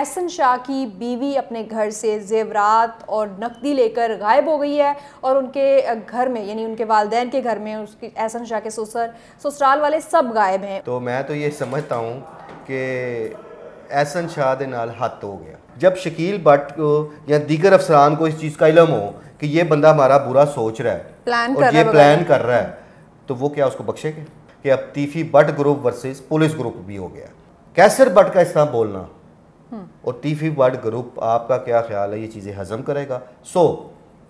एहसन शाह की बीवी अपने घर से जेवरात और नकदी लेकर गायब हो गई है और उनके घर में यानी उनके वालदेन के घर में उसकी एहसन शाह के ससुर ससुराल वाले सब गायब हैं तो मैं तो ये समझता हूँ कि एहसन शाह के नाल हत्थ हो गया जब शकील भट्ट को या दीगर अफसरान को इस चीज़ का इलम हो कि ये बंदा हमारा बुरा सोच रहा है प्लान और कर ये प्लान कर रहा है तो वो क्या उसको बख्शेगा कि अब Teefi Butt group versus police group भी हो गया कैसर भट्ट का इस तरह बोलना और टीफी बर्ड ग्रुप आपका क्या ख्याल है ये चीज़ें हजम करेगा सो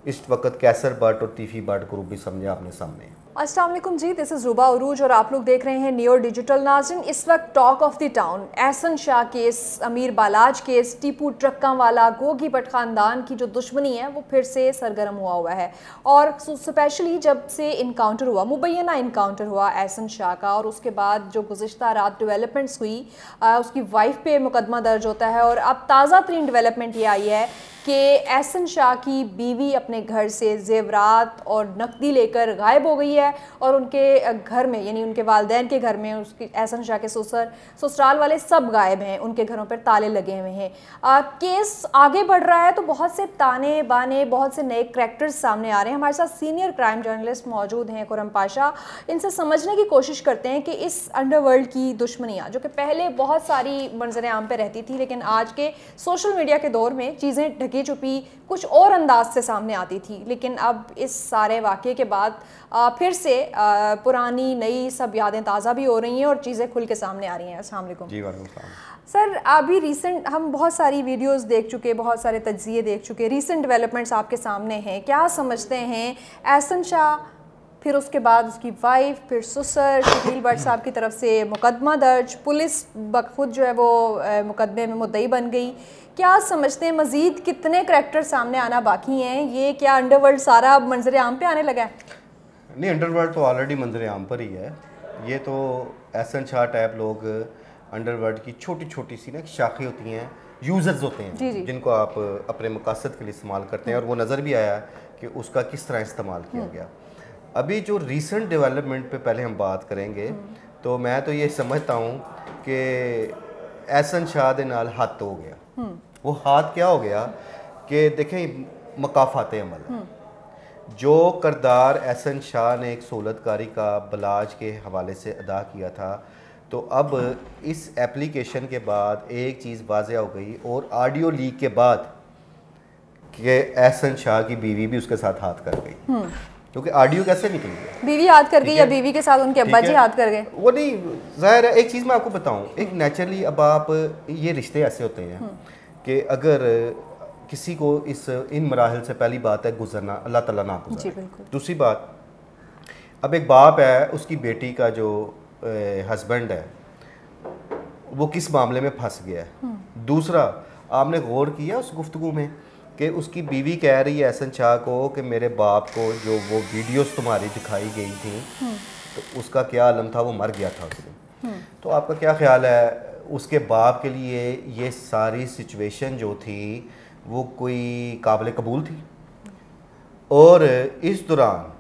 इस वक्त कैसर बर्ड और टीफी बर्ड ग्रुप भी समझे आपने सामने असलम जी दिस इज़ रूबा अरूज और आप लोग देख रहे हैं न्योर डिजिटल नाजिन इस वक्त talk of the town Ehsan Shah case Amir Balaj case Tipu ट्रक्का वाला गोगी भट खानदान की जो दुश्मनी है वो फिर से सरगर्म हुआ हुआ है और स्पेशली जब से इनकाउंटर हुआ मुबैना इनकाउंटर हुआ एहसन शाह का और उसके बाद जो गुज्त रात डिवेलपमेंट्स हुई आ, उसकी वाइफ पे मुकदमा दर्ज होता है और अब ताज़ा तरीन डिवेलपमेंट ये आई है कि एहसन शाह की बीवी अपने घर से जेवरात और नकदी लेकर गायब हो गई है और उनके घर में यानी उनके वालदेन के घर में उसकी एहसन शाह के ससुर ससुराल वाले सब गायब हैं उनके घरों पर ताले लगे हुए हैं केस आगे बढ़ रहा है तो बहुत से ताने बाने बहुत से नए करेक्टर्स सामने आ रहे हैं हमारे साथ सीनियर क्राइम जर्नलिस्ट मौजूद हैं कुरम पाशा इनसे समझने की कोशिश करते हैं कि इस अंडरवर्ल्ड की दुश्मनियाँ जो कि पहले बहुत सारी मंजर आम पर रहती थी लेकिन आज के सोशल मीडिया के दौर में चीज़ें लड़की कुछ और अंदाज से सामने आती थी लेकिन अब इस सारे वाक़े के बाद फिर से पुरानी नई सब यादें ताज़ा भी हो रही हैं और चीज़ें खुल के सामने आ रही हैं असलम जी सर अभी रिसेंट हम बहुत सारी वीडियोस देख चुके बहुत सारे तजिए देख चुके रिसेंट डेवलपमेंट्स आपके सामने हैं क्या समझते हैं एहसन शाह फिर उसके बाद उसकी वाइफ फिर सुसर शकील भट्ट साहब की तरफ से मुकदमा दर्ज पुलिस बखुद जो है वो मुकदमे में मुद्दई बन गई क्या समझते हैं मज़ीद कितने करैक्टर सामने आना बाकी हैं ये क्या अंडरवर्ल्ड सारा मंजर आम पे आने लगा है नहीं अंडरवर्ल्ड तो ऑलरेडी मंजर आम पर ही है ये तो एन शाह टाइप लोग अंडरवर्ल्ड की छोटी छोटी सी ना शाखें होती हैं यूज़र्स होते हैं जी जी। जिनको आप अपने मकासद के लिए इस्तेमाल करते हैं और वो नज़र भी आया कि उसका किस तरह इस्तेमाल किया हम्म। गया अभी जो रीसेंट डेवलपमेंट पे पहले हम बात करेंगे हम्म। तो मैं तो ये समझता हूँ कि एहसन शाह के नाल हाथ हो गया हम्म। वो हाथ क्या हो गया कि देखें मकाफात अमल हम्म। जो करदार एहसन शाह ने एक सहूलतकारी का बलाज के हवाले से अदा किया था तो अब इस एप्लीकेशन के बाद एक चीज़ वाजिया हो गई और ऑडियो लीक के बाद कि एहसन शाह की बीवी भी उसके साथ हाथ कर गई क्योंकि आडियो कैसे निकली बीवी याद कर गई या बीवी के साथ उनके अब्बा जी याद कर गए वो नहीं जाहिर है एक चीज़ मैं आपको बताऊं एक नेचुरली अब आप ये रिश्ते ऐसे होते हैं हम्म। कि अगर किसी को इस इन मराहल से पहली बात है गुजरना अल्लाह ताला ना गुजरे दूसरी बात अब एक बाप है उसकी बेटी का जो हस्बैंड है वो किस मामले में फंस गया है हम्म। दूसरा आपने गौर किया उस गुफ्तु में कि उसकी बीवी कह रही है एहसन शाह को कि मेरे बाप को जो वो वीडियोस तुम्हारी दिखाई गई थी हम्म। तो उसका क्या आलम था वो मर गया था उस दिन हम्म। तो आपका क्या ख्याल है उसके बाप के लिए ये सारी सिचुएशन जो थी वो कोई काबिल कबूल थी और इस दौरान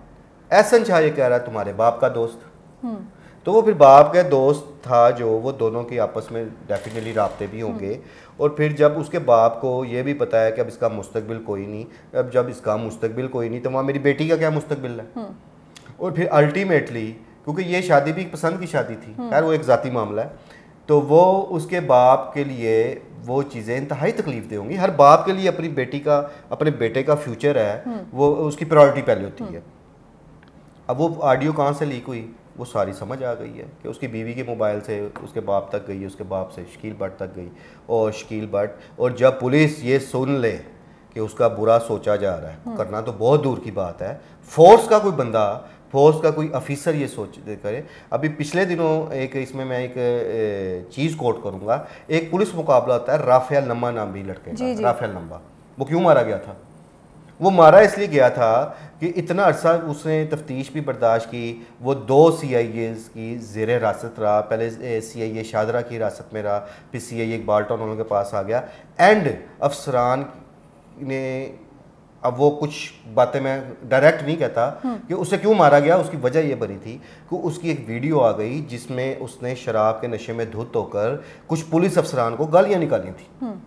एहसन शाह ये कह रहा है तुम्हारे बाप का दोस्त हम्म। तो वो फिर बाप का दोस्त था जो वो दोनों के आपस में डेफिनेटली रबते भी होंगे और फिर जब उसके बाप को ये भी पता है कि अब इसका मुस्तबिल कोई नहीं अब जब इसका मुस्तबिल कोई नहीं तो वहाँ मेरी बेटी का क्या मुस्तबिल है हम्म। और फिर अल्टीमेटली क्योंकि ये शादी भी पसंद की शादी थी हम्म। खैर वो एक ज़ाती मामला है तो वो उसके बाप के लिए वो चीज़ें इंतहाई तकलीफ दे होंगी हर बाप के लिए अपनी बेटी का अपने बेटे का फ्यूचर है हम्म। वो उसकी प्रायोरिटी पहले होती है अब वो ऑडियो कहाँ से लीक हुई वो सारी समझ आ गई है कि उसकी बीवी के मोबाइल से उसके बाप तक गई उसके बाप से शकील भट्ट तक गई और शकील भट्ट और जब पुलिस ये सुन ले कि उसका बुरा सोचा जा रहा है हम्म। करना तो बहुत दूर की बात है फोर्स का कोई बंदा फोर्स का कोई अफिसर ये सोच करे अभी पिछले दिनों एक इसमें मैं एक चीज़ कोट करूँगा एक पुलिस मुकाबला होता है राफेल लम्बा नाम भी लड़के राफेल लम्बा वो क्यों मारा गया था वो मारा इसलिए गया था कि इतना अरसा उसने तफ्तीश भी बर्दाश्त की वो दो सी आई एज़ की जेर हिरासत रहा पहले सी आई ए शाहरा की हिरासत में रहा फिर सी आई ए इकबाल टाउन उनके पास आ गया एंड अफसरान ने अब वो कुछ बातें मैं डायरेक्ट नहीं कहता हम्म। कि उसे क्यों मारा गया उसकी वजह ये बनी थी कि उसकी एक वीडियो आ गई जिसमें उसने शराब के नशे में धुत होकर कुछ पुलिस अफसरान को गालियाँ निकाली थी हम्म।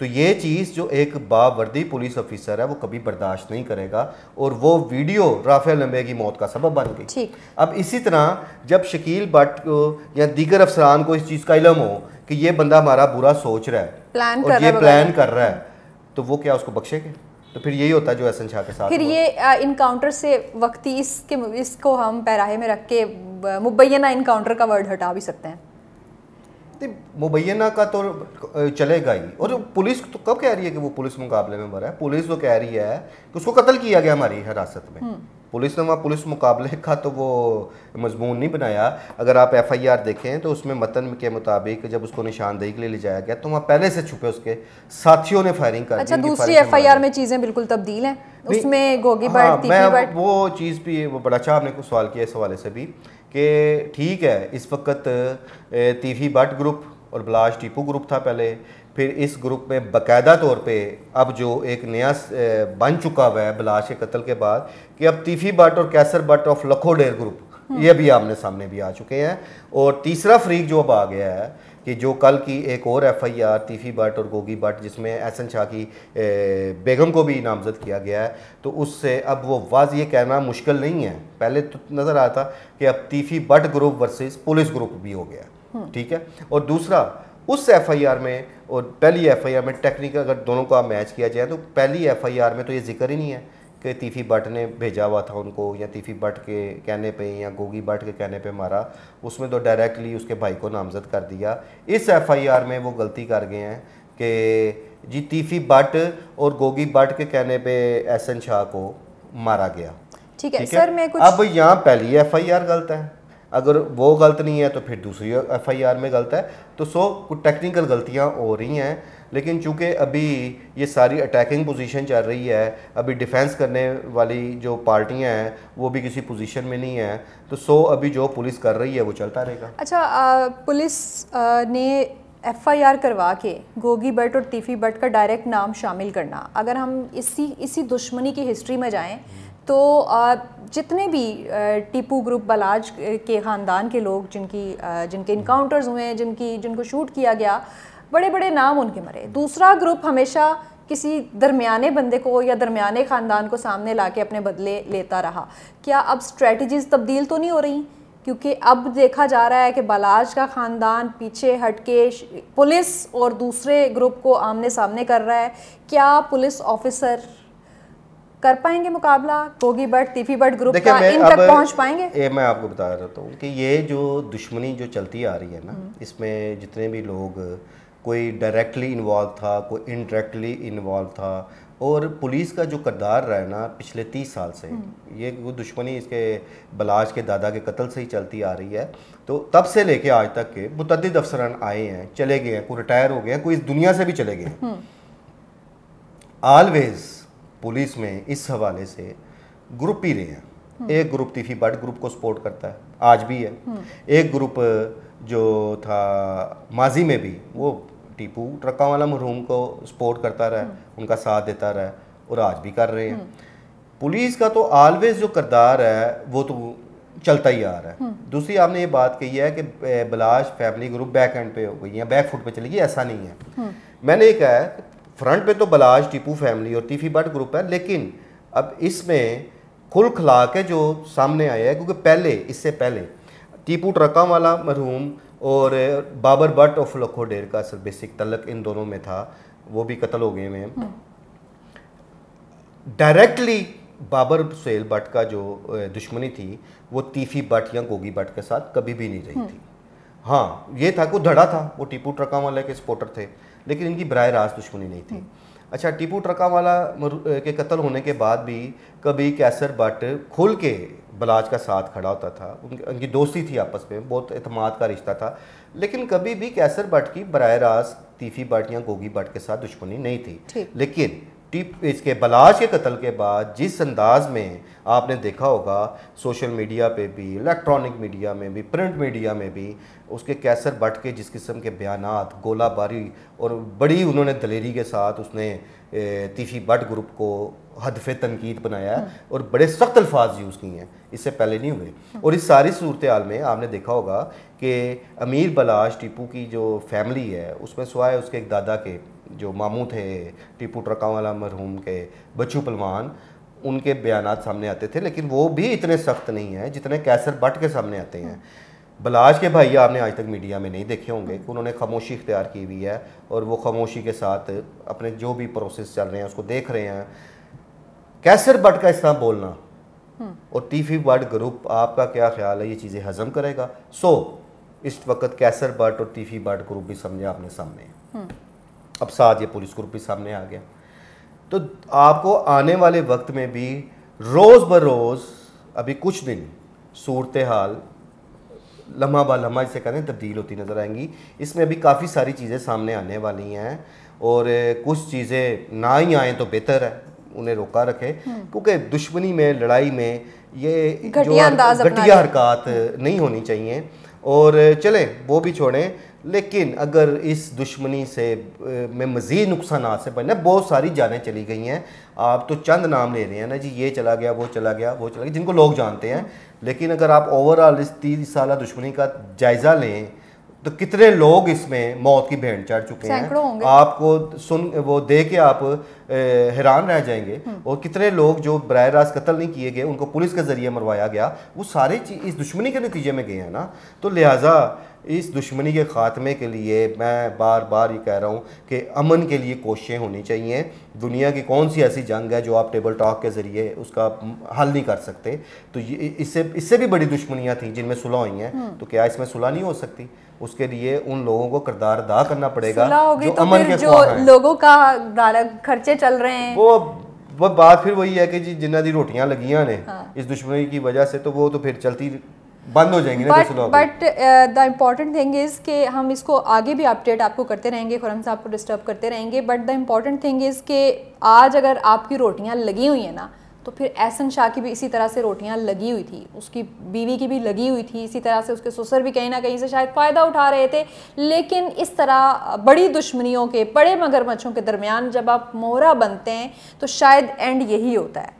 तो ये चीज़ जो एक बावर्दी पुलिस ऑफिसर है वो कभी बर्दाश्त नहीं करेगा और वो वीडियो राफेल लंबे की मौत का सबब बन गई ठीक अब इसी तरह जब शकील भट्ट को या दीगर अफसरान को इस चीज़ का इलम हो कि ये बंदा हमारा बुरा सोच रहा है प्लान और कर ये प्लान कर रहा है तो वो क्या उसको बख्शेंगे तो फिर यही होता है जो एस एन शाह के साथ फिर ये इनकाउंटर से वक्ती इसके इसको हम पैराहे में रख के मुबैना इनकाउंटर का वर्ड हटा भी सकते हैं मुबैना का तो चलेगा ही और पुलिस तो कब कह रही है कि वो पुलिस मुकाबले में भरा है पुलिस तो कह रही है कि उसको कत्ल किया गया हमारी हिरासत में हम्म। पुलिस ने वहाँ पुलिस मुकाबले का तो वो मजमून नहीं बनाया अगर आप एफ आई आर देखें तो उसमें मतन के मुताबिक जब उसको निशानदेही के लिए ले जाया गया तो वहाँ पहले से छुपे उसके साथियों ने फायरिंग कर अच्छा दूसरी एफ आई आर में चीज़ें बिल्कुल तब्दील हैं उसमें गोगी हाँ, मैं वो चीज़ भी वो बड़ा अच्छा आपने कुछ सवाल किया इस हवाले से भी कि ठीक है इस वक्त तीफी बट ग्रुप और बलाश टीपू ग्रुप था पहले फिर इस ग्रुप में बकायदा तौर पे अब जो एक नया बन चुका हुआ है बलाश के कत्ल के बाद कि अब तीफी बट और कैसर बट ऑफ लखोडेर ग्रुप ये भी आमने सामने भी आ चुके हैं और तीसरा फ्रीक जो अब आ गया है कि जो कल की एक और F I R Teefi Bhatt और गोगी भट्ट जिसमें एहसन शाह की बेगम को भी नामजद किया गया है तो उससे अब वो वाज ये कहना मुश्किल नहीं है पहले तो नज़र आया था कि अब Teefi Bhatt group versus police group भी हो गया हम्म। ठीक है और दूसरा उस एफ आई आर में और पहली एफ आई आर में टेक्निकल अगर दोनों का मैच किया जाए तो पहली एफ आई आर में तो ये जिक्र ही नहीं है के तीफी भट्ट ने भेजा हुआ था उनको या तीफी भट्ट के कहने पे या गोगी भट्ट के कहने पे मारा उसमें तो डायरेक्टली उसके भाई को नामजद कर दिया इस एफआईआर में वो गलती कर गए हैं कि जी तीफी भट्ट और गोगी भट्ट के कहने पे एन शाह को मारा गया ठीक है सर मैं कुछ अब यहाँ पहली एफआईआर गलत है अगर वो गलत नहीं है तो फिर दूसरी एफआईआर में गलत है तो सो कुछ टेक्निकल गलतियाँ हो रही हैं लेकिन चूंकि अभी ये सारी अटैकिंग पोजीशन चल रही है अभी डिफेंस करने वाली जो पार्टियां हैं वो भी किसी पोजीशन में नहीं है तो सो अभी जो पुलिस कर रही है वो चलता रहेगा अच्छा आ, पुलिस आ, ने एफ आई आर करवा के गोगी बट और तीफी बट का डायरेक्ट नाम शामिल करना अगर हम इसी इसी दुश्मनी की हिस्ट्री में जाएँ तो जितने भी टीपू ग्रुप बलाज के ख़ानदान के लोग जिनकी जिनके इनकाउंटर्स हुए हैं जिनकी जिनको शूट किया गया बड़े बड़े नाम उनके मरे दूसरा ग्रुप हमेशा किसी दरमियाने बंदे को या दरमियाने ख़ानदान को सामने ला के अपने बदले लेता रहा क्या अब स्ट्रेटजीज़ तब्दील तो नहीं हो रही क्योंकि अब देखा जा रहा है कि बलाज का ख़ानदान पीछे हटके पुलिस और दूसरे ग्रुप को आमने सामने कर रहा है क्या पुलिस ऑफिसर कर पाएंगे मुकाबला कोगी बट तीफी बट ग्रुप का इन तक पहुंच पाएंगे ये मैं आपको बता रहा हूँ कि ये जो दुश्मनी जो चलती आ रही है ना हम्म। इसमें जितने भी लोग कोई डायरेक्टली इन्वॉल्व था कोई इनडायरेक्टली इन्वॉल्व था और पुलिस का जो करदार रहा है ना पिछले तीस साल से हम्म। ये वो दुश्मनी इसके बलाज के दादा के कत्ल से ही चलती आ रही है तो तब से लेके आज तक के मुतद अफसरान आए हैं चले गए हैं कोई रिटायर हो गए हैं कोई इस दुनिया से भी चले गए हैं ऑलवेज़ हम्म। पुलिस में इस हवाले से ग्रुप ही रहे हैं हम्म। एक ग्रुप तीफी बट ग्रुप को सपोर्ट करता है आज भी है हम्म। एक ग्रुप जो था माजी में भी वो टीपू ट्रका वाला मरहूम को सपोर्ट करता रहा हम्म। उनका साथ देता रहा और आज भी कर रहे हैं पुलिस का तो ऑलवेज जो करदार है वो तो चलता ही आ रहा है दूसरी आपने ये बात कही है कि Balaj family group back end पे हो गई है बैक फुट पे चली गई ऐसा नहीं है मैंने ये कहा है फ्रंट पे तो बलाज टीपू फैमिली और तीफी भट्ट ग्रुप है लेकिन अब इसमें कुल खला के जो सामने आया है क्योंकि पहले इससे पहले टीपू ट्रका वाला मरहूम और बाबर भट्ट और फलखो डेर का असर बेसिक तलक इन दोनों में था वो भी कत्ल हो गए हुए डायरेक्टली हम्म। बाबर सुल भट्ट का जो दुश्मनी थी वो तीफी भट्ट या गोगी भट्ट के साथ कभी भी नहीं रही हम्म। थी हाँ ये था कि धड़ा था वो टीपू ट्रका वाले के सपोर्टर थे लेकिन इनकी बरह रास्त तो दुश्मनी नहीं थी अच्छा टीपू ट्रका वाला के कत्ल होने के बाद भी कभी कैसर भट्ट खुल के बलाज का साथ खड़ा होता था उनकी उनकी दोस्ती थी आपस में बहुत अतमाद का रिश्ता था लेकिन कभी भी कैसर भट्ट की बरह रास्त तीफी बट या गोगी बट के साथ दुश्मनी नहीं थी लेकिन टिप इसके बलाज के कत्ल के बाद जिस अंदाज में आपने देखा होगा सोशल मीडिया पे भी इलेक्ट्रॉनिक मीडिया में भी प्रिंट मीडिया में भी उसके कैसर बट के जिस किस्म के बयान गोलाबारी और बड़ी उन्होंने दलेरी के साथ उसने तीफी बट ग्रुप को हदफ तनकीद बनाया हम्म। और बड़े सख्त अल्फाज यूज़ किए हैं इससे पहले नहीं हुए हम्म। और इस सारी सूरत हाल में आपने देखा होगा कि अमीर बलाश टीपू की जो फैमिली है उसमें सवाए उसके एक दादा के जो मामू थे टीपू ट्रका वाला मरहूम के बच्चू पलवान उनके बयान सामने आते थे लेकिन वो भी इतने सख्त नहीं हैं जितने कैसर बट के सामने आते हैं बलाज के भाई आपने आज तक मीडिया में नहीं देखे होंगे कि उन्होंने खामोशी इख्तियार की हुई है और वो खामोशी के साथ अपने जो भी प्रोसेस चल रहे हैं उसको देख रहे हैं कैसर बट का इस तरह बोलना हम्म। और टीफी बट ग्रुप आपका क्या ख्याल है ये चीज़ें हजम करेगा सो इस वक्त कैसर बट और टीफी बट ग्रुप भी समझे आपने सामने हम्म। अब साथ ये पुलिस ग्रुप भी सामने आ गया तो आपको आने वाले वक्त में भी रोज़ ब रोज़ अभी कुछ दिन सूरत हाल लम्हा ब लम्हा जिसे कहते हैं तब्दील होती नज़र आएंगी इसमें अभी काफ़ी सारी चीज़ें सामने आने वाली हैं और कुछ चीज़ें ना ही आएँ तो बेहतर है उन्हें रोका रखें हम्म। क्योंकि दुश्मनी में लड़ाई में ये घटिया हरकत हम्म। नहीं होनी चाहिए और चलें वो भी छोड़ें लेकिन अगर इस दुश्मनी से में मज़ीद नुकसान से बने बहुत सारी जानें चली गई हैं आप तो चंद नाम ले रहे हैं ना जी ये चला गया वो चला गया वो चला गया जिनको लोग जानते हैं लेकिन अगर आप ओवरऑल इस तीस साल दुश्मनी का जायज़ा लें तो कितने लोग इसमें मौत की भेंट चढ़ चुके हैं आपको सुन वो दे के आप ए, हैरान रह जाएंगे हम्म। और कितने लोग जो बर रास्त कत्ल नहीं किए गए उनको पुलिस के ज़रिए मरवाया गया वो सारे इस दुश्मनी के नतीजे में गए हैं ना तो लिहाजा इस दुश्मनी के ख़ात्मे के लिए मैं बार बार ये कह रहा हूँ कि अमन के लिए कोशिशें होनी चाहिए दुनिया की कौन सी ऐसी जंग है जो आप टेबल टॉक के ज़रिए उसका हल नहीं कर सकते तो ये इससे इससे भी बड़ी दुश्मनियाँ थी जिनमें सुलह हुई हैं हम्म। तो क्या इसमें सुलह नहीं हो सकती उसके लिए उन लोगों को किरदार अदा करना पड़ेगा जो तो अमन के जो लोगों का खर्चे चल रहे हैं वो वो बात फिर वही है कि जी जिन्हें रोटियां लगियां ने हाँ। इस दुश्मनी की वजह से तो वो तो फिर चलती बंद हो जाएंगे but but the important thing is के हम इसको आगे भी अपडेट आपको करते रहेंगे खुरम साहब को डिस्टर्ब करते रहेंगे but the important thing is के आज अगर आपकी रोटियाँ लगी हुई हैं ना तो फिर एहसन शाह की भी इसी तरह से रोटियां लगी हुई थी उसकी बीवी की भी लगी हुई थी इसी तरह से उसके ससुर भी कहीं ना कहीं से शायद फ़ायदा उठा रहे थे लेकिन इस तरह बड़ी दुश्मनियों के बड़े मगरमच्छों के दरमियान जब आप मोहरा बनते हैं तो शायद एंड यही होता है